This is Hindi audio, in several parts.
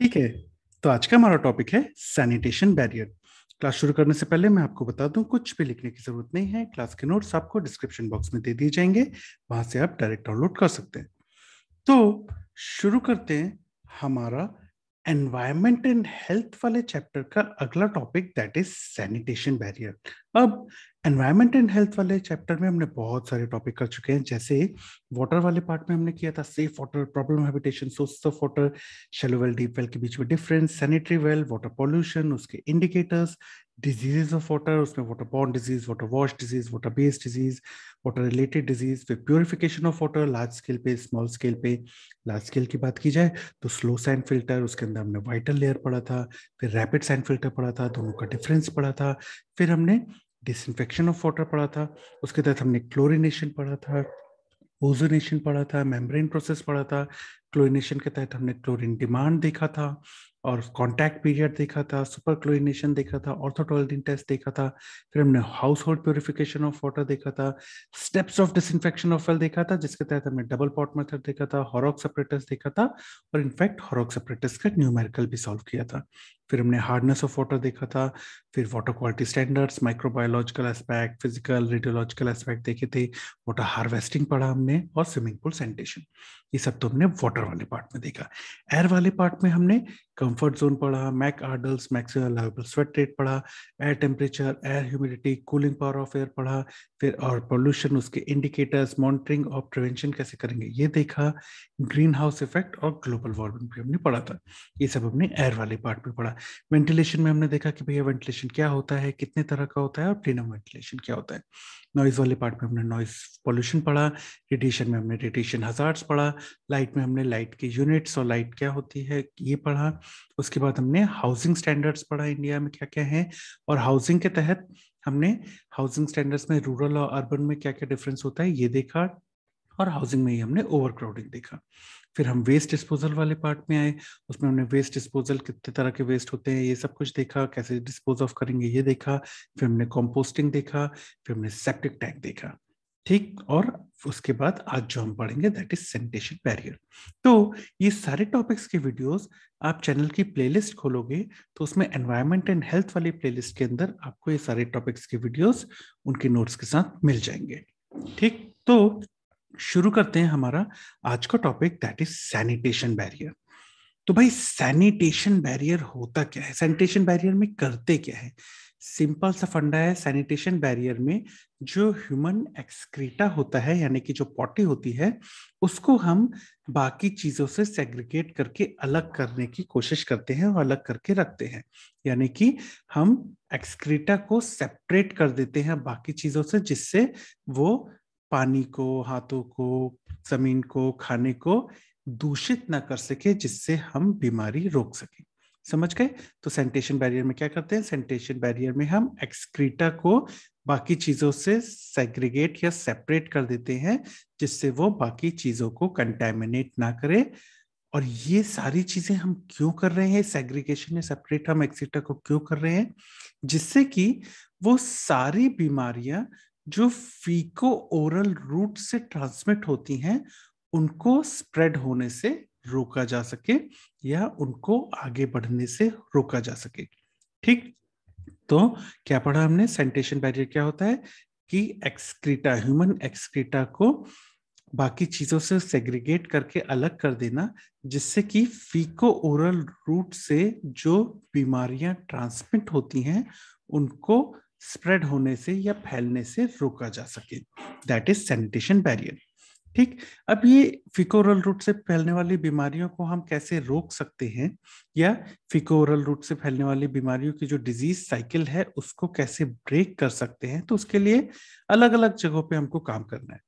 ठीक है तो आज का हमारा टॉपिक है सैनिटेशन बैरियर क्लास शुरू करने से पहले मैं आपको बता दूं कुछ भी लिखने की जरूरत नहीं है क्लास के नोट्स आपको डिस्क्रिप्शन बॉक्स में दे दिए जाएंगे वहां से आप डायरेक्ट डाउनलोड कर सकते हैं तो शुरू करते हैं हमारा एनवायरमेंट एंड हेल्थ वाले चैप्टर का अगला topic that is sanitation barrier अब एनवायरमेंट एंड हेल्थ वाले चैप्टर में हमने बहुत सारे टॉपिक कर चुके हैं जैसे वाटर वाले पार्ट में हमने किया था safe water problem habitation source of water shallow well deep well के बीच में difference sanitary well water pollution उसके इंडिकेटर्स डिजीजेज ऑफ वाटर उसमें वाटर बॉन्ड disease water wash disease water based disease water related disease फिर purification of water large scale पे स्मॉल स्केल पे लार्ज स्केल की बात की जाए तो स्लो सैंड फिल्टर उसके अंदर हमने वाइटल लेयर पढ़ा था फिर रैपिड सैंड फिल्टर पढ़ा था दोनों का डिफरेंस पढ़ा था फिर हमने डिसइंफेक्शन ऑफ वाटर पढ़ा था उसके तहत हमने क्लोरिनेशन पढ़ा था ओजोनेशन पढ़ा था मेम्ब्रेन प्रोसेस पढ़ा था क्लोरिनेशन के तहत हमने क्लोरिन डिमांड देखा था और कॉन्टैक्ट पीरियड देखा था सुपर क्लोरिनेशन देखा था ऑर्थोटोलिन टेस्ट देखा था फिर हमने household purification of water देखा था steps of disinfection of well देखा था जिसके तहत हमने डबल पॉट मेथड देखा था हॉरॉक सेपरेटस देखा था और इनफैक्ट हॉरॉक सेपरेटस का न्यूमेरिकल भी सॉल्व किया था फिर हमने हार्डनेस ऑफ वाटर देखा था फिर water quality standards microbiological aspect physical radiological aspect देखे थे वाटर हार्वेस्टिंग पढ़ा हमने और स्विमिंग पूल सैनिटेशन ये सब तो हमने वाटर वाले पार्ट में देखा एयर वाले पार्ट में हमने कंफर्ट जोन पढ़ा McArdle's maximum allowable sweat rate पढ़ा air temperature air humidity cooling power of air पढ़ा फिर और पॉल्यूशन उसके इंडिकेटर्स मॉनिटरिंग और प्रिवेंशन कैसे करेंगे ये देखा ग्रीन हाउस इफेक्ट और ग्लोबल वार्मिंग भी हमने पढ़ा था ये सब हमने एयर वाले पार्ट में पढ़ा था वेंटिलेशन में हमने देखा कि भैया वेंटिलेशन क्या होता है कितने तरह का होता है और प्लेनम वेंटिलेशन क्या होता है नॉइज वाले पार्ट में हमने नॉइज पॉल्यूशन पढ़ा रेडिएशन में हमने रेडिएशन हजार्ड्स पढ़ा लाइट में हमने लाइट के यूनिट्स और लाइट क्या होती है ये पढ़ा उसके बाद हमने हाउसिंग स्टैंडर्ड्स पढ़ा इंडिया में क्या क्या है और हाउसिंग के तहत हमने हाउसिंग स्टैंडर्ड्स में रूरल और अर्बन में क्या क्या डिफरेंस होता है ये देखा और हाउसिंग में ही हमने ओवरक्राउडिंग देखा फिर हम वेस्ट डिस्पोजल वाले पार्ट में आए उसमें हमने वेस्ट डिस्पोजल कितने तरह के वेस्ट होते हैं ये सब कुछ देखा कैसे डिस्पोज ऑफ करेंगे ये देखा फिर हमने कॉम्पोस्टिंग देखा फिर हमने सेप्टिक टैंक देखा ठीक और उसके बाद आज जो हम पढ़ेंगे दैट इज सैनिटेशन बैरियर तो ये सारे टॉपिक्स के वीडियोस आप चैनल की प्लेलिस्ट खोलोगे तो उसमें एनवायरमेंट एंड हेल्थ वाली प्लेलिस्ट के अंदर आपको ये सारे टॉपिक्स के वीडियोस उनके नोट्स के साथ मिल जाएंगे ठीक तो शुरू करते हैं हमारा आज का topic that is sanitation barrier तो भाई सैनिटेशन बैरियर होता क्या है सैनिटेशन बैरियर में करते क्या है सिंपल सा फंडा है सैनिटेशन बैरियर में जो ह्यूमन एक्सक्रीटा होता है यानी कि जो पॉटी होती है उसको हम बाकी चीज़ों से सेग्रीगेट करके अलग करने की कोशिश करते हैं और अलग करके रखते हैं यानी कि हम एक्सक्रीटा को सेपरेट कर देते हैं बाकी चीज़ों से जिससे वो पानी को हाथों को जमीन को खाने को दूषित ना कर सके जिससे हम बीमारी रोक सके समझ गए तो सेंटेशन बैरियर में क्या करते हैं सेंटेशन बैरियर में हम एक्सक्रीटा को बाकी चीजों से सेग्रीगेट या सेपरेट कर देते हैं जिससे वो बाकी चीजों को कंटेमिनेट ना करे और ये सारी चीजें हम क्यों कर रहे हैं सेग्रीगेशन या सेपरेट हम एक्सक्रीटा को क्यों कर रहे हैं जिससे कि वो सारी बीमारियां जो फीको ओरल रूट से ट्रांसमिट होती हैं उनको स्प्रेड होने से रोका जा सके या उनको आगे बढ़ने से रोका जा सके ठीक तो क्या पढ़ा हमने सेंटेशन बैरियर क्या होता है कि एक्सक्रीटा ह्यूमन एक्सक्रीटा को बाकी चीजों से सेग्रीगेट करके अलग कर देना जिससे कि फीको ओरल रूट से जो बीमारियां ट्रांसमिट होती हैं उनको स्प्रेड होने से या फैलने से रोका जा सके दैट इज सैनिटेशन बैरियर ठीक अब ये फिकोरल रूट से फैलने वाली बीमारियों को हम कैसे रोक सकते हैं या फिकोरल रूट से फैलने वाली बीमारियों की जो डिजीज साइकिल है उसको कैसे ब्रेक कर सकते हैं तो उसके लिए अलग अलग जगहों पे हमको काम करना है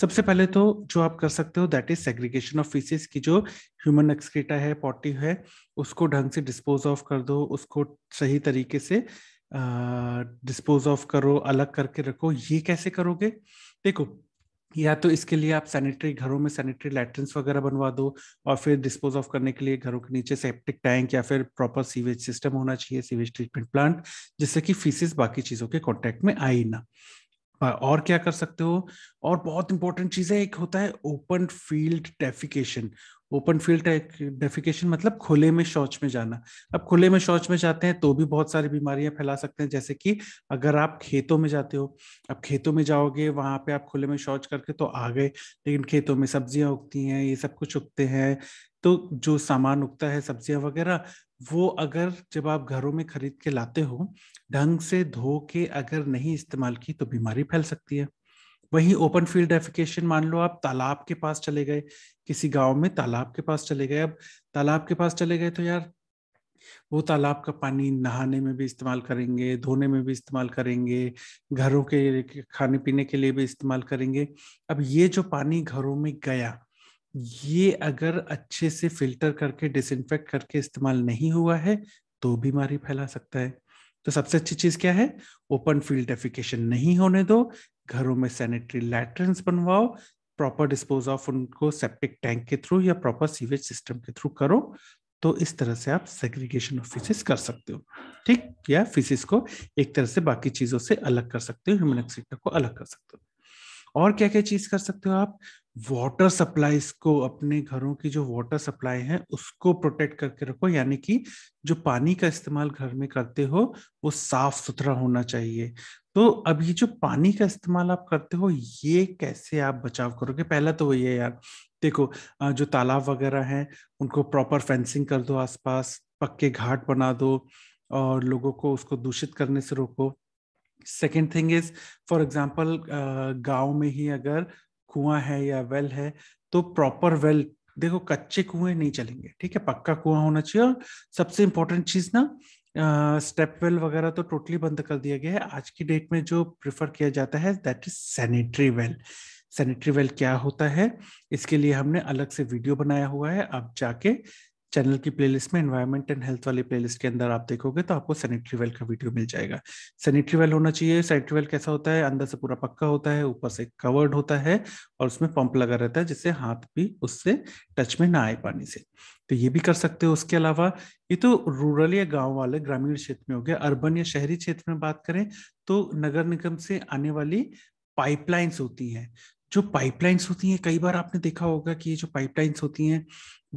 सबसे पहले तो जो आप कर सकते हो that is segregation of faeces की जो ह्यूमन एक्सक्रीटा है पॉटी है उसको ढंग से डिस्पोज ऑफ कर दो उसको सही तरीके से डिस्पोज ऑफ करो अलग करके रखो ये कैसे करोगे देखो या तो इसके लिए आप सैनिटरी घरों में सैनिटरी लैट्रिन वगैरह बनवा दो और फिर डिस्पोज ऑफ करने के लिए घरों के नीचे सेप्टिक टैंक या फिर प्रॉपर सीवेज सिस्टम होना चाहिए सीवेज ट्रीटमेंट प्लांट जिससे कि फीसिस बाकी चीज़ों के कॉन्टेक्ट में आई ना और क्या कर सकते हो और बहुत इंपॉर्टेंट चीज है एक होता है open field defecation open field defecation मतलब खुले में शौच में जाना अब खुले में शौच में जाते हैं तो भी बहुत सारी बीमारियां फैला सकते हैं जैसे कि अगर आप खेतों में जाते हो अब खेतों में जाओगे वहां पे आप खुले में शौच करके तो आ गए लेकिन खेतों में सब्जियां उगती हैं ये सब कुछ उगते हैं तो जो सामान उगता है सब्जियां वगैरह वो अगर जब आप घरों में खरीद के लाते हो ढंग से धो के अगर नहीं इस्तेमाल की तो बीमारी फैल सकती है वहीं ओपन फील्ड एफिकेशन मान लो आप तालाब के पास चले गए किसी गांव में तालाब के पास चले गए अब तालाब के पास चले गए तो यार वो तालाब का पानी नहाने में भी इस्तेमाल करेंगे धोने में भी इस्तेमाल करेंगे घरों के खाने पीने के लिए भी इस्तेमाल करेंगे अब ये जो पानी घरों में गया ये अगर अच्छे से फिल्टर करके डिसइनफेक्ट करके इस्तेमाल नहीं हुआ है तो बीमारी फैला सकता है तो सबसे अच्छी चीज क्या है ओपन फील्ड डेफिकेशन नहीं होने दो घरों में सैनिटरी लैटरिन बनवाओ प्रॉपर डिस्पोज ऑफ उनको सेप्टिक टैंक के थ्रू या प्रॉपर सीवेज सिस्टम के थ्रू करो तो इस तरह से आप सेग्रीगेशन ऑफ फिशिस कर सकते हो ठीक या फिशिस को एक तरह से बाकी चीजों से अलग कर सकते हो ह्यूमन एक्सीटा को अलग कर सकते हो और क्या क्या चीज कर सकते हो आप वाटर सप्लाईज को अपने घरों की जो वाटर सप्लाई है उसको प्रोटेक्ट करके रखो यानी कि जो पानी का इस्तेमाल घर में करते हो वो साफ सुथरा होना चाहिए तो अभी जो पानी का इस्तेमाल आप करते हो ये कैसे आप बचाव करोगे पहला तो वही है यार देखो जो तालाब वगैरह हैं उनको प्रॉपर फेंसिंग कर दो आसपास पक्के घाट बना दो और लोगों को उसको दूषित करने से रोको second thing is for example गाँव में ही अगर कुआं है या वेल है तो प्रॉपर वेल देखो कच्चे कुएं नहीं चलेंगे ठीक है पक्का कुआं होना चाहिए और सबसे इंपॉर्टेंट चीज ना स्टेप वेल वगैरह तो टोटली बंद कर दिया गया है आज की डेट में जो प्रिफर किया जाता है that is sanitary well sanitary well क्या होता है इसके लिए हमने अलग से वीडियो बनाया हुआ है आप जाके चैनल की प्लेलिस्ट में एनवायरमेंट एंड हेल्थ वाली प्लेलिस्ट के अंदर आप देखोगे तो आपको सैनिटरी वेल का वीडियो मिल जाएगा सैनिटरी वेल होना चाहिए सैनिटरी वेल कैसा होता है अंदर से पूरा पक्का होता है ऊपर से कवर्ड होता है और उसमें पंप लगा रहता है जिससे हाथ भी उससे टच में ना आए पानी से तो ये भी कर सकते हो उसके अलावा ये तो रूरल या गांव वाले ग्रामीण क्षेत्र में हो गया अर्बन या शहरी क्षेत्र में बात करें तो नगर निगम से आने वाली पाइपलाइंस होती हैं जो पाइपलाइंस होती हैं कई बार आपने देखा होगा कि ये जो पाइपलाइंस होती हैं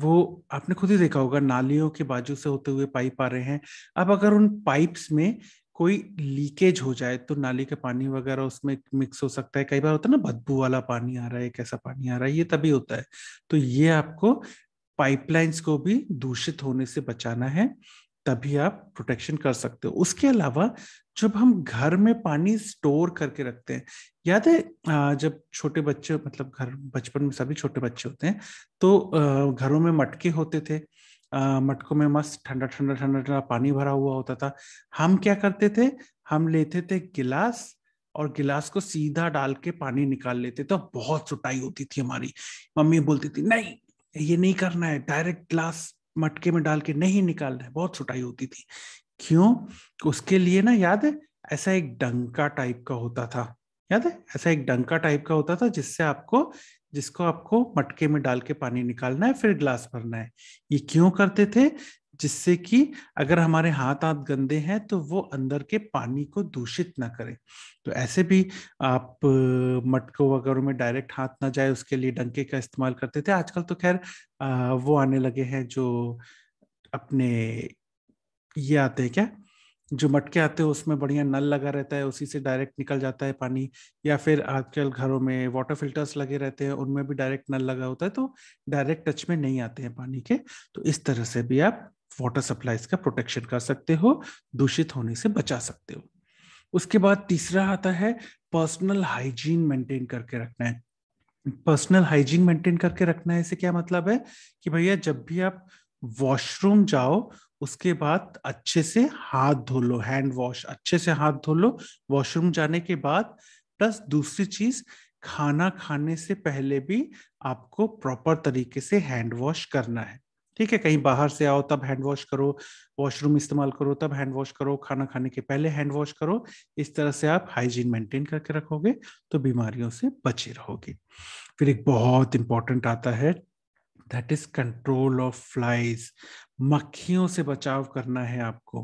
वो आपने खुद ही देखा होगा नालियों के बाजू से होते हुए पाइप आ रहे हैं अब अगर उन पाइप्स में कोई लीकेज हो जाए तो नाली का पानी वगैरह उसमें मिक्स हो सकता है कई बार होता है ना बदबू वाला पानी आ रहा है कैसा पानी आ रहा है ये तभी होता है तो ये आपको पाइपलाइंस को भी दूषित होने से बचाना है तभी आप प्रोटेक्शन कर सकते हो उसके अलावा जब हम घर में पानी स्टोर करके रखते हैं याद है जब छोटे बच्चे मतलब घर बचपन में सभी छोटे बच्चे होते हैं तो घरों में मटके होते थे मटकों में मस्त ठंडा ठंडा ठंडा ठंडा पानी भरा हुआ होता था हम क्या करते थे हम लेते थे गिलास और गिलास को सीधा डाल के पानी निकाल लेते तो बहुत सुटाई होती थी हमारी मम्मी बोलती थी नहीं ये नहीं करना है डायरेक्ट ग्लास मटके में डाल के नहीं निकालना है बहुत सुटाई होती थी क्यों उसके लिए ना याद है ऐसा एक डंका टाइप का होता था याद है ऐसा एक डंका टाइप का होता था जिससे आपको जिसको आपको मटके में डाल के पानी निकालना है फिर ग्लास भरना है ये क्यों करते थे जिससे कि अगर हमारे हाथ हाथ गंदे हैं तो वो अंदर के पानी को दूषित ना करें तो ऐसे भी आप मटकों वगैरह में डायरेक्ट हाथ ना जाए उसके लिए डंके का इस्तेमाल करते थे आजकल तो खैर वो आने लगे हैं जो अपने ये आते हैं क्या जो मटके आते हैं उसमें बढ़िया नल लगा रहता है उसी से डायरेक्ट निकल जाता है पानी या फिर आजकल घरों में वाटर फिल्टर्स लगे रहते हैं उनमें भी डायरेक्ट नल लगा होता है तो डायरेक्ट टच में नहीं आते हैं पानी के तो इस तरह से भी आप वाटर सप्लाईज का प्रोटेक्शन कर सकते हो दूषित होने से बचा सकते हो उसके बाद तीसरा आता है पर्सनल हाइजीन मेंटेन करके रखना है पर्सनल हाइजीन मेंटेन करके रखना है इसे क्या मतलब है कि भैया जब भी आप वॉशरूम जाओ उसके बाद अच्छे से हाथ धो लो हैंड वॉश अच्छे से हाथ धो लो वॉशरूम जाने के बाद प्लस दूसरी चीज खाना खाने से पहले भी आपको प्रॉपर तरीके से हैंड वॉश करना है ठीक है कहीं बाहर से आओ तब हैंड वॉश करो वॉशरूम इस्तेमाल करो तब हैंड वॉश करो खाना खाने के पहले हैंड वॉश करो इस तरह से आप हाइजीन मेंटेन करके रखोगे तो बीमारियों से बचे रहोगे फिर एक बहुत इंपॉर्टेंट आता है that is control of flies मक्खियों से बचाव करना है आपको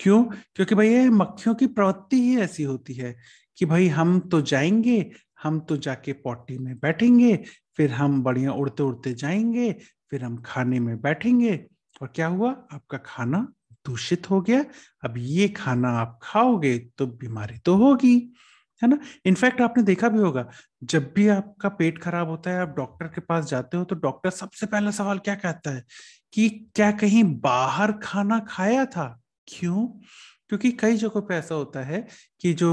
क्यों क्योंकि भाई ये मक्खियों की प्रवृत्ति ही ऐसी होती है कि भाई हम तो जाएंगे हम तो जाके पॉटी में बैठेंगे फिर हम बढ़िया उड़ते उड़ते जाएंगे फिर हम खाने में बैठेंगे और क्या हुआ आपका खाना दूषित हो गया अब ये खाना आप खाओगे तो बीमारी तो होगी है ना इनफैक्ट आपने देखा भी होगा जब भी आपका पेट खराब होता है आप डॉक्टर के पास जाते हो तो डॉक्टर सबसे पहला सवाल क्या कहता है कि क्या कहीं बाहर खाना खाया था क्यों क्योंकि कई जगहों पे ऐसा होता है कि जो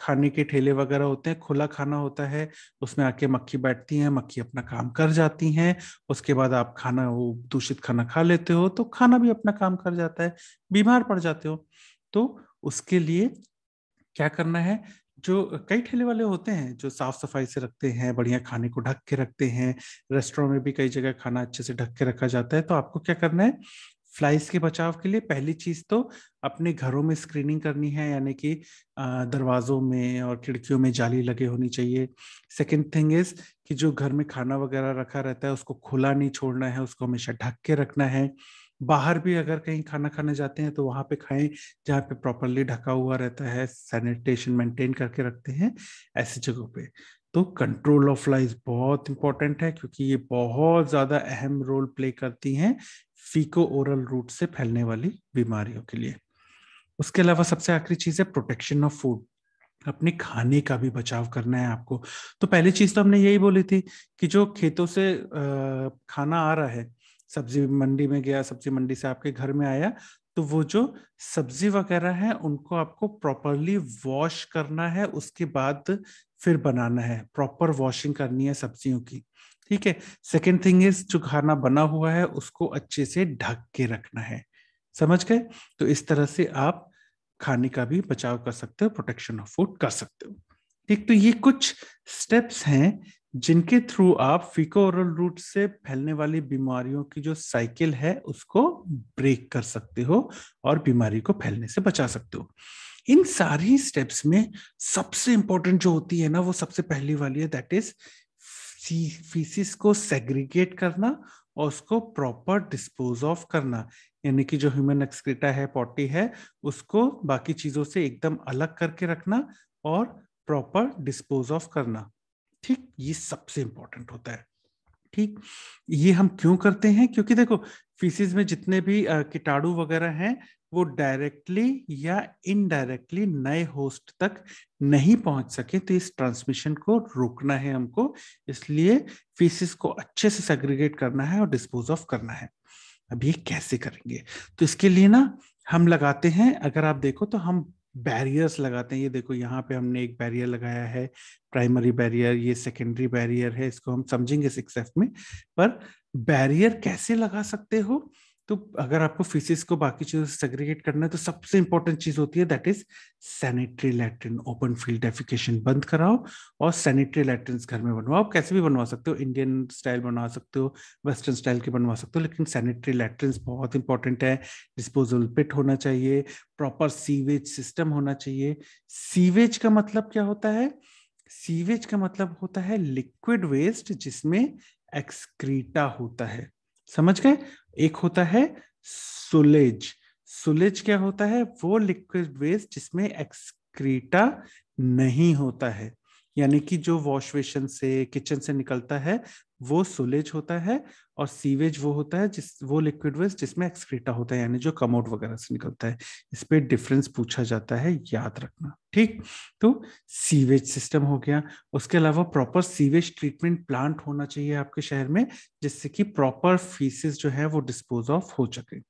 खाने के ठेले वगैरह होते हैं खुला खाना होता है उसमें आके मक्खी बैठती हैं मक्खी अपना काम कर जाती हैं उसके बाद आप खाना वो दूषित खाना खा लेते हो तो खाना भी अपना काम कर जाता है बीमार पड़ जाते हो तो उसके लिए क्या करना है जो कई ठेले वाले होते हैं जो साफ सफाई से रखते हैं बढ़िया खाने को ढक के रखते हैं रेस्टोरेंट में भी कई जगह खाना अच्छे से ढक के रखा जाता है तो आपको क्या करना है फ्लाइज के बचाव के लिए पहली चीज तो अपने घरों में स्क्रीनिंग करनी है यानी कि दरवाजों में और खिड़कियों में जाली लगे होनी चाहिए सेकेंड थिंग इज कि जो घर में खाना वगैरह रखा रहता है उसको खुला नहीं छोड़ना है उसको हमेशा ढक के रखना है बाहर भी अगर कहीं खाना खाने जाते हैं तो वहां पे खाएं जहाँ पे प्रॉपरली ढका हुआ रहता है सैनिटेशन मेंटेन करके रखते हैं ऐसी जगहों पे तो कंट्रोल ऑफ फ्लाइज बहुत इंपॉर्टेंट है क्योंकि ये बहुत ज़्यादा अहम रोल प्ले करती हैं फीको ओरल रूट से फैलने वाली बीमारियों के लिए उसके अलावा सबसे आखिरी चीज़ है प्रोटेक्शन ऑफ फूड अपने खाने का भी बचाव करना है आपको तो पहली चीज़ तो हमने यही बोली थी कि जो खेतों से खाना आ रहा है सब्जी मंडी में गया सब्जी मंडी से आपके घर में आया तो वो जो सब्जी वगैरह है उनको आपको प्रॉपरली वॉश करना है उसके बाद फिर बनाना है प्रॉपर वॉशिंग करनी है सब्जियों की ठीक है सेकेंड थिंग इज जो खाना बना हुआ है उसको अच्छे से ढक के रखना है समझ गए तो इस तरह से आप खाने का भी बचाव कर सकते हो प्रोटेक्शन ऑफ फूड कर सकते हो ठीक तो ये कुछ स्टेप्स हैं जिनके थ्रू आप फीको ओरल रूट से फैलने वाली बीमारियों की जो साइकिल है उसको ब्रेक कर सकते हो और बीमारी को फैलने से बचा सकते हो इन सारी स्टेप्स में सबसे इंपॉर्टेंट जो होती है ना वो सबसे पहली वाली है दैट इज फीसिस को सेग्रीगेट करना और उसको प्रॉपर डिस्पोज ऑफ करना यानी कि जो ह्यूमन एक्सक्रीटा है पॉटी है उसको बाकी चीजों से एकदम अलग करके रखना और प्रॉपर डिस्पोज ऑफ करना ठीक ये सबसे इंपॉर्टेंट होता है ठीक ये हम क्यों करते हैं क्योंकि देखो फीसिस में जितने भी कीटाणु वगैरह हैं वो डायरेक्टली या इनडायरेक्टली नए होस्ट तक नहीं पहुंच सके तो इस ट्रांसमिशन को रोकना है हमको इसलिए फीसिस को अच्छे से सेग्रीगेट करना है और डिस्पोज ऑफ करना है अब ये कैसे करेंगे तो इसके लिए ना हम लगाते हैं अगर आप देखो तो हम बैरियर्स लगाते हैं ये देखो यहाँ पे हमने एक बैरियर लगाया है प्राइमरी बैरियर ये सेकेंडरी बैरियर है इसको हम समझेंगे सिक्स एफ में पर बैरियर कैसे लगा सकते हो तो अगर आपको फिसिस को बाकी चीजों से सेग्रीगेट करना है तो सबसे इंपॉर्टेंट चीज होती है that is sanitary latrine open field defecation बंद कराओ और सैनिटरी लैट्रिन घर में बनवाओ आप कैसे भी बनवा सकते हो इंडियन स्टाइल बनवा सकते हो वेस्टर्न स्टाइल के बनवा सकते हो लेकिन सैनिटरी लैट्रिन बहुत इंपॉर्टेंट है डिस्पोजल पिट होना चाहिए प्रॉपर सीवेज सिस्टम होना चाहिए सीवेज का मतलब क्या होता है सीवेज का मतलब होता है लिक्विड वेस्ट जिसमें एक्सक्रीटा होता है समझ गए एक होता है सुलेज सुलेज क्या होता है वो लिक्विड वेस्ट जिसमें एक्सक्रीटा नहीं होता है यानी कि जो वॉश बेसन से किचन से निकलता है वो सुलेज होता है और सीवेज वो होता है जिस वो लिक्विड वेस्ट जिसमें एक्सक्रीटा होता है यानी जो कमोट वगैरह से निकलता है इस पर डिफरेंस पूछा जाता है याद रखना ठीक तो सीवेज सिस्टम हो गया उसके अलावा प्रॉपर सीवेज ट्रीटमेंट प्लांट होना चाहिए आपके शहर में जिससे कि प्रॉपर फीसिस जो है वो डिस्पोज ऑफ हो सके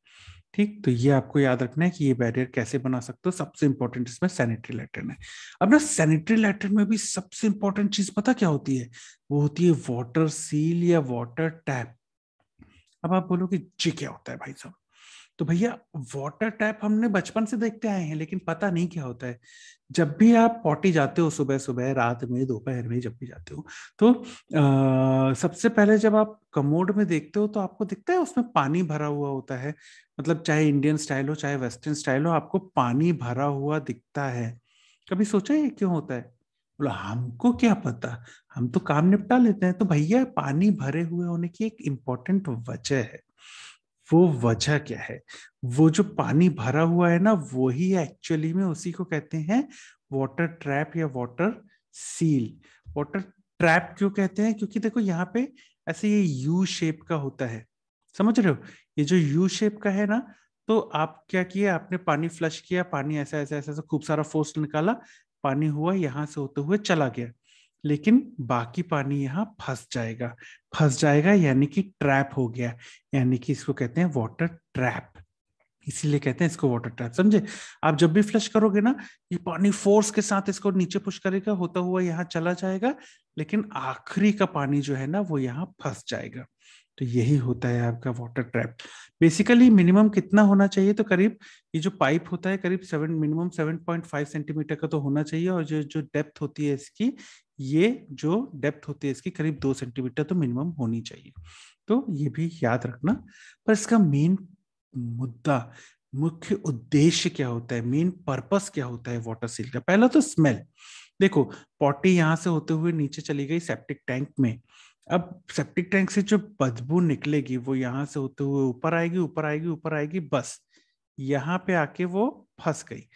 ठीक तो ये आपको याद रखना है कि ये बैरियर कैसे बना सकते हो सबसे इंपॉर्टेंट इसमें सैनिटरी लैट्रिन है अब ना सैनिटरी लैट्रिन में भी सबसे इंपॉर्टेंट चीज पता क्या होती है वो होती है वाटर सील या वाटर टैप अब आप बोलोगे जी क्या होता है भाई साहब तो भैया वाटर टैप हमने बचपन से देखते आए हैं लेकिन पता नहीं क्या होता है जब भी आप पॉटी जाते हो सुबह सुबह रात में दोपहर में जब भी जाते हो तो आ, सबसे पहले जब आप कमोड में देखते हो तो आपको दिखता है उसमें पानी भरा हुआ होता है मतलब चाहे इंडियन स्टाइल हो चाहे वेस्टर्न स्टाइल हो आपको पानी भरा हुआ दिखता है कभी सोचा ये क्यों होता है बोला हमको क्या पता हम तो काम निपटा लेते हैं तो भैया पानी भरे हुए होने की एक इम्पोर्टेंट वजह है वो वजह क्या है वो जो पानी भरा हुआ है ना वो ही एक्चुअली में उसी को कहते हैं वाटर ट्रैप या वाटर सील वाटर ट्रैप क्यों कहते हैं क्योंकि देखो यहाँ पे ऐसे ये यू शेप का होता है समझ रहे हो ये जो यू शेप का है ना तो आप क्या किए आपने पानी फ्लश किया पानी ऐसा ऐसा ऐसा, खूब सारा फोर्स निकाला पानी हुआ यहाँ से होते हुए चला गया लेकिन बाकी पानी यहाँ फंस जाएगा फंस जाएगा यानी कि ट्रैप हो गया यानी कि इसको कहते हैं वाटर ट्रैप इसीलिए कहते हैं इसको वाटर ट्रैप समझे आप जब भी फ्लश करोगे ना ये पानी फोर्स के साथ इसको नीचे पुश करेगा होता हुआ यहाँ चला जाएगा लेकिन आखिरी का पानी जो है ना वो यहाँ फंस जाएगा तो यही होता है आपका वाटर ट्रैप बेसिकली मिनिमम कितना होना चाहिए तो करीब ये जो पाइप होता है करीब seven minimum seven point five centimetre का तो होना चाहिए और जो जो डेप्थ होती है इसकी ये जो डेप्थ होती है इसकी करीब दो सेंटीमीटर तो मिनिमम होनी चाहिए तो ये भी याद रखना पर इसका मेन मुद्दा मुख्य उद्देश्य क्या होता है मेन पर्पस क्या होता है वाटर सील का पहला तो स्मेल देखो पॉटी यहाँ से होते हुए नीचे चली गई सेप्टिक टैंक में अब सेप्टिक टैंक से जो बदबू निकलेगी वो यहाँ से होते हुए ऊपर आएगी ऊपर आएगी ऊपर आएगी बस यहाँ पे आके वो फंस गई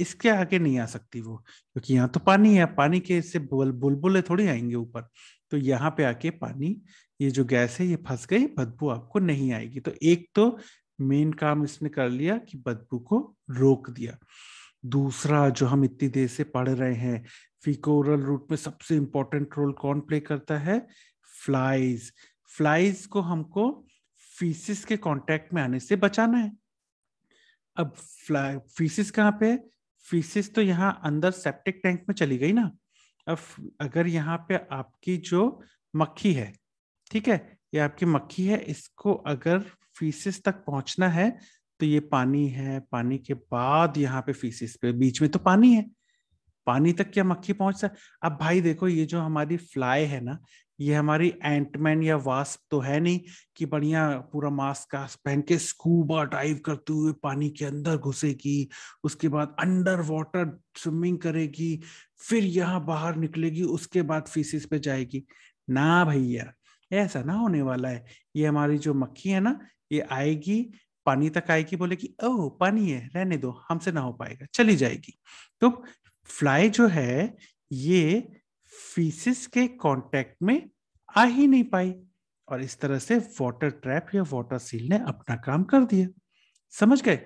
इसके आगे नहीं आ सकती वो क्योंकि यहाँ तो पानी है पानी के इससे बुलबुले थोड़ी आएंगे ऊपर तो यहाँ पे आके पानी ये जो गैस है ये फंस गई बदबू आपको नहीं आएगी तो एक तो मेन काम इसने कर लिया कि बदबू को रोक दिया दूसरा जो हम इतनी देर से पढ़ रहे हैं फिकोरल रूट में सबसे इंपॉर्टेंट रोल कौन प्ले करता है फ्लाइज फ्लाइज को हमको फीसिस के कांटेक्ट में आने से बचाना है अब फ्लाई फीसिस कहाँ पे है फीसिस तो यहाँ अंदर सेप्टिक टैंक में चली गई ना अब अगर यहाँ पे आपकी जो मक्खी है ठीक है ये आपकी मक्खी है इसको अगर फीसिस तक पहुंचना है तो ये पानी है पानी के बाद यहाँ पे फीसिस पे बीच में तो पानी है पानी तक क्या मक्खी पहुंच सकता अब भाई देखो ये जो हमारी फ्लाई है ना ये हमारी एंटमैन या वास्प तो है नहीं कि बढ़िया पूरा मास्क कास्क पहन के स्कूबा डाइव करते हुए पानी के अंदर घुसेगी उसके बाद अंडर वाटर स्विमिंग करेगी फिर यहाँ बाहर निकलेगी उसके बाद फीसिस पे जाएगी ना भैया ऐसा ना होने वाला है ये हमारी जो मक्खी है ना ये आएगी पानी तक आएगी बोलेगी ओ पानी है रहने दो हमसे ना हो पाएगा चली जाएगी तो फ्लाई जो है ये फीसिस के कांटेक्ट में आ ही नहीं पाई और इस तरह से वाटर ट्रैप या वाटर सील ने अपना काम कर दिया समझ गए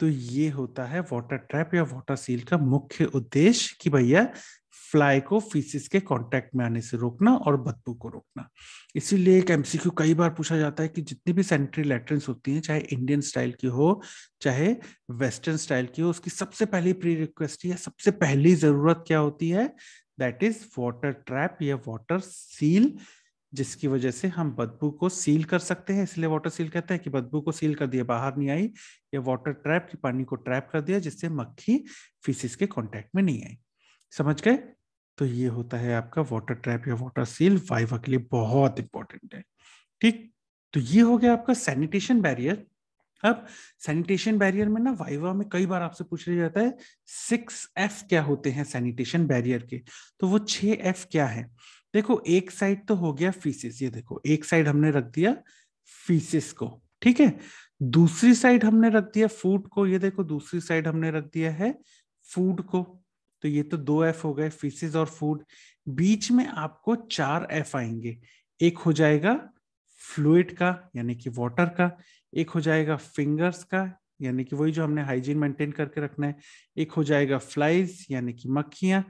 तो ये होता है वाटर ट्रैप या वाटर सील का मुख्य उद्देश्य कि भैया फ्लाई को फीसिस के कांटेक्ट में आने से रोकना और बदबू को रोकना इसीलिए एक एमसीक्यू कई बार पूछा जाता है कि जितनी भी सेंट्री लेटरिन होती हैं चाहे इंडियन स्टाइल की हो चाहे वेस्टर्न स्टाइल की हो उसकी सबसे पहली प्री रिक्वेस्ट या सबसे पहली जरूरत क्या होती है दैट इज वाटर ट्रैप या वाटर सील जिसकी वजह से हम बदबू को सील कर सकते हैं इसलिए वाटर सील कहते हैं कि बदबू को सील कर दिया बाहर नहीं आई या वाटर ट्रैप की पानी को ट्रैप कर दिया जिससे मक्खी फीसिस के कांटेक्ट में नहीं आई समझ गए तो ये होता है आपका वाटर ट्रैप या वाटर सील वाइवा के लिए बहुत इंपॉर्टेंट है ठीक तो ये हो गया आपका सैनिटेशन बैरियर अब सैनिटेशन बैरियर में ना वाइवा में कई बार आपसे पूछ लिया जाता है सिक्स एफ क्या होते हैं सैनिटेशन बैरियर के तो वो छ एफ क्या है देखो एक साइड तो हो गया फीसिस ये देखो एक साइड हमने रख दिया फीसिस को ठीक है दूसरी साइड हमने रख दिया फूड को ये देखो दूसरी साइड हमने रख दिया है फूड को तो ये तो दो एफ हो गए फिशेज और फूड बीच में आपको चार एफ आएंगे एक हो जाएगा फ्लूड का यानी कि वाटर का एक हो जाएगा फिंगर्स का यानी कि वही जो हमने हाइजीन मेंटेन करके रखना है एक हो जाएगा फ्लाइज यानी कि मक्खियां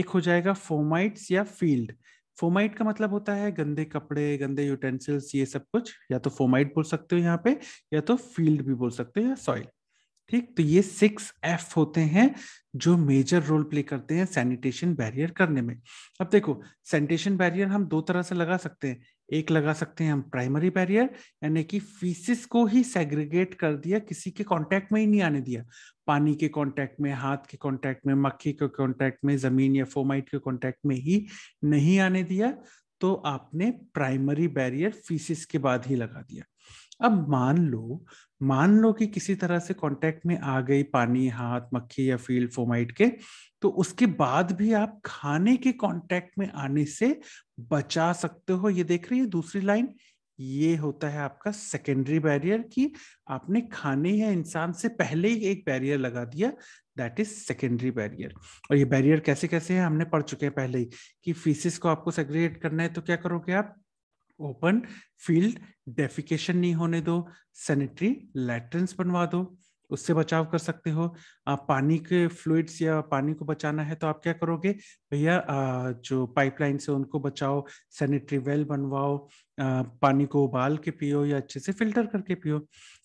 एक हो जाएगा फोमाइट्स या फील्ड फोमाइट का मतलब होता है गंदे कपड़े गंदे यूटेंसिल्स ये सब कुछ या तो फोमाइट बोल सकते हो यहाँ पे या तो फील्ड भी बोल सकते हो या सॉइल ठीक तो ये सिक्स एफ होते हैं जो मेजर रोल प्ले करते हैं सैनिटेशन बैरियर करने में अब देखो सैनिटेशन बैरियर हम दो तरह से लगा सकते हैं एक लगा सकते हैं हम प्राइमरी बैरियर यानी कि फीसिस को ही सेग्रीगेट कर दिया किसी के कांटेक्ट में ही नहीं आने दिया पानी के कांटेक्ट में हाथ के कांटेक्ट में मक्खी के कांटेक्ट में जमीन या फोमाइट के कांटेक्ट में ही नहीं आने दिया तो आपने प्राइमरी बैरियर फीसिस के बाद ही लगा दिया अब मान लो मान लो कि किसी तरह से कांटेक्ट में आ गई पानी हाथ मक्खी या फील्ड फोमाइट के तो उसके बाद भी आप खाने के कांटेक्ट में आने से बचा सकते हो ये देख रही है दूसरी लाइन ये होता है आपका सेकेंडरी बैरियर कि आपने खाने या इंसान से पहले ही एक बैरियर लगा दिया दैट इज सेकेंडरी बैरियर और ये बैरियर कैसे कैसे है हमने पढ़ चुके हैं पहले ही कि फीसिस को आपको सेग्रीगेट करना है तो क्या करोगे आप ओपन फील्ड डेफिकेशन नहीं होने दो सैनिटरी लैट्रिन्स बनवा दो उससे बचाव कर सकते हो आप पानी के फ्लूड्स या पानी को बचाना है तो आप क्या करोगे भैया जो पाइपलाइन से उनको बचाओ सैनिटरी वेल बनवाओ पानी को उबाल के पियो या अच्छे से फिल्टर करके पियो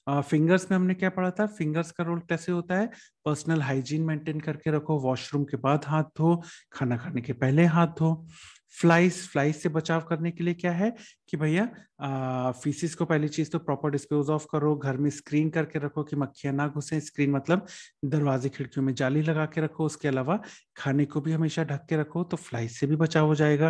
फिंगर्स में हमने क्या पढ़ा था फिंगर्स का रोल कैसे होता है पर्सनल हाइजीन मेंटेन करके रखो वॉशरूम के बाद हाथ धो खाना खाने के पहले हाथ धो फ्लाइज फ्लाइज से बचाव करने के लिए क्या है कि भैया फीसिस को पहली चीज तो प्रॉपर डिस्पोज ऑफ करो घर में स्क्रीन करके रखो कि मक्खियां ना घुसे स्क्रीन मतलब दरवाजे खिड़कियों में जाली लगा के रखो उसके अलावा खाने को भी हमेशा ढक के रखो तो फ्लाइज से भी बचाव हो जाएगा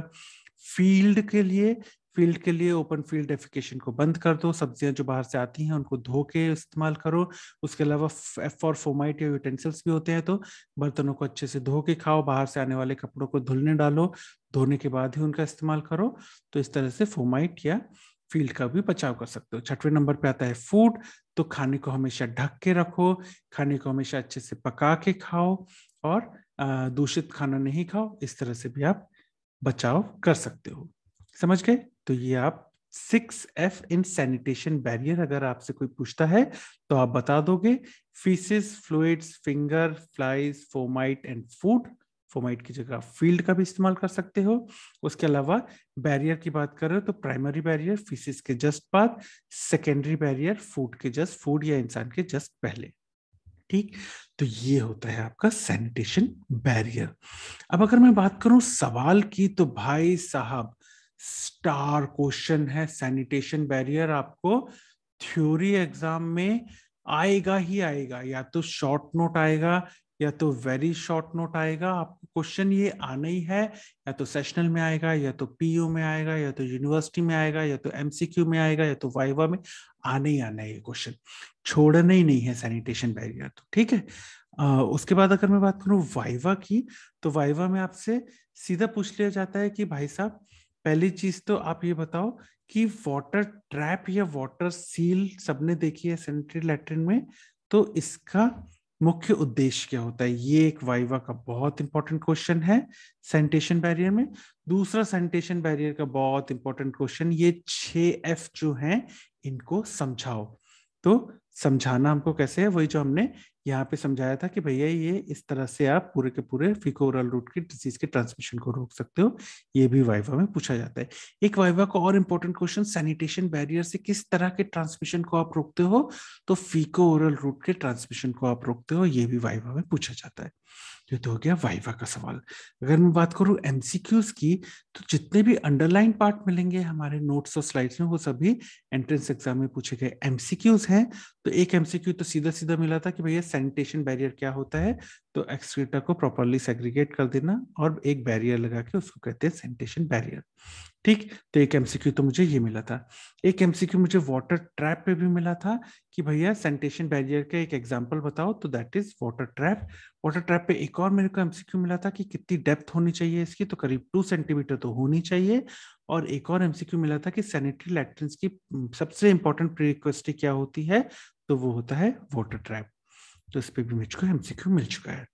फील्ड के लिए फील्ड के लिए ओपन फील्ड डेफिकेशन को बंद कर दो सब्जियां जो बाहर से आती हैं उनको धो के इस्तेमाल करो उसके अलावा एफ फॉर फोमाइट या यूटेंसिल्स भी होते हैं तो बर्तनों को अच्छे से धो के खाओ बाहर से आने वाले कपड़ों को धुलने डालो धोने के बाद ही उनका इस्तेमाल करो तो इस तरह से फोमाइट या फील्ड का भी बचाव कर सकते हो छठवें नंबर पे आता है फूड तो खाने को हमेशा ढक के रखो खाने को हमेशा अच्छे से पका के खाओ और दूषित खाना नहीं खाओ इस तरह से भी आप बचाव कर सकते हो समझ गए तो ये आप six F in sanitation barrier अगर आपसे कोई पूछता है तो आप बता दोगे faeces fluids finger flies fomite and food fomite की जगह फील्ड का भी इस्तेमाल कर सकते हो उसके अलावा बैरियर की बात कर रहे हो तो प्राइमरी बैरियर फीसिस के जस्ट बाद सेकेंडरी बैरियर फूड के जस्ट फूड या इंसान के जस्ट पहले ठीक तो ये होता है आपका सैनिटेशन बैरियर अब अगर मैं बात करूं सवाल की तो भाई साहब स्टार क्वेश्चन है सैनिटेशन बैरियर आपको थ्योरी एग्जाम में आएगा ही आएगा या तो शॉर्ट नोट आएगा या तो वेरी शॉर्ट नोट आएगा आपको क्वेश्चन ये आना ही है या तो सेशनल में आएगा या तो पीयू में आएगा या तो यूनिवर्सिटी में आएगा या तो एमसीक्यू में आएगा या तो वाइवा में आने ही आना है ये क्वेश्चन छोड़ना ही नहीं है सैनिटेशन बैरियर तो ठीक है आ, उसके बाद अगर मैं बात करूँ वाइवा की तो वाइवा में आपसे सीधा पूछ लिया जाता है कि भाई साहब पहली चीज तो आप ये बताओ कि वाटर ट्रैप या वाटर सील सबने देखी है सेंट्री लेटरिन में तो इसका मुख्य उद्देश्य क्या होता है ये एक वाइवा का बहुत इंपॉर्टेंट क्वेश्चन है सेंटेशन बैरियर में दूसरा सेंटेशन बैरियर का बहुत इंपॉर्टेंट क्वेश्चन ये छ एफ जो है इनको समझाओ तो समझाना हमको कैसे है वही जो हमने यहाँ पे समझाया था कि भैया ये इस तरह से आप पूरे के पूरे फिकोरल रूट की डिजीज के ट्रांसमिशन को रोक सकते हो ये भी वाइवा में पूछा जाता है एक वाइवा का और इम्पोर्टेंट क्वेश्चन सैनिटेशन बैरियर से किस तरह के ट्रांसमिशन को आप रोकते हो तो फिकोरल ओरल रूट के ट्रांसमिशन को आप रोकते हो ये भी वाइवा में पूछा जाता है ये तो हो गया वाइवा का सवाल अगर मैं बात करूं एमसीक्यूज की तो जितने भी अंडरलाइन पार्ट मिलेंगे हमारे नोट्स और स्लाइड्स में वो सभी एंट्रेंस एग्जाम में पूछे गए एमसीक्यूज हैं तो एक एमसीक्यू तो सीधा सीधा मिला था कि भैया सैनिटेशन बैरियर क्या होता है तो एक्सक्रीटा को प्रॉपरली सेग्रीगेट कर देना और एक बैरियर लगा के उसको कहते हैं सैनिटेशन बैरियर ठीक तो एक एमसीक्यू तो मुझे ये मिला था एक एमसीक्यू मुझे वाटर ट्रैप पे भी मिला था कि भैया सेंटेशन बैरियर का एक एग्जांपल बताओ तो that is water trap water trap पे एक और मेरे को एमसीक्यू मिला था कि कितनी डेप्थ होनी चाहिए इसकी तो करीब टू सेंटीमीटर तो होनी चाहिए और एक और एमसीक्यू मिला था कि सैनिटरी लैट्रिन्स की सबसे इंपॉर्टेंट प्रीक्वेस्टी क्या होती है तो वो होता है वाटर ट्रैप तो इस पर भी मुझको एमसीक्यू मिल चुका है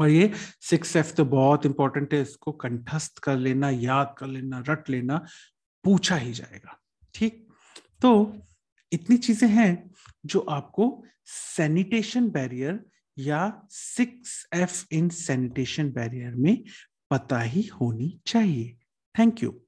और ये सिक्स एफ तो बहुत इंपॉर्टेंट है इसको कंठस्थ कर लेना याद कर लेना रट लेना पूछा ही जाएगा ठीक तो इतनी चीजें हैं जो आपको सैनिटेशन बैरियर या six F in sanitation barrier में पता ही होनी चाहिए थैंक यू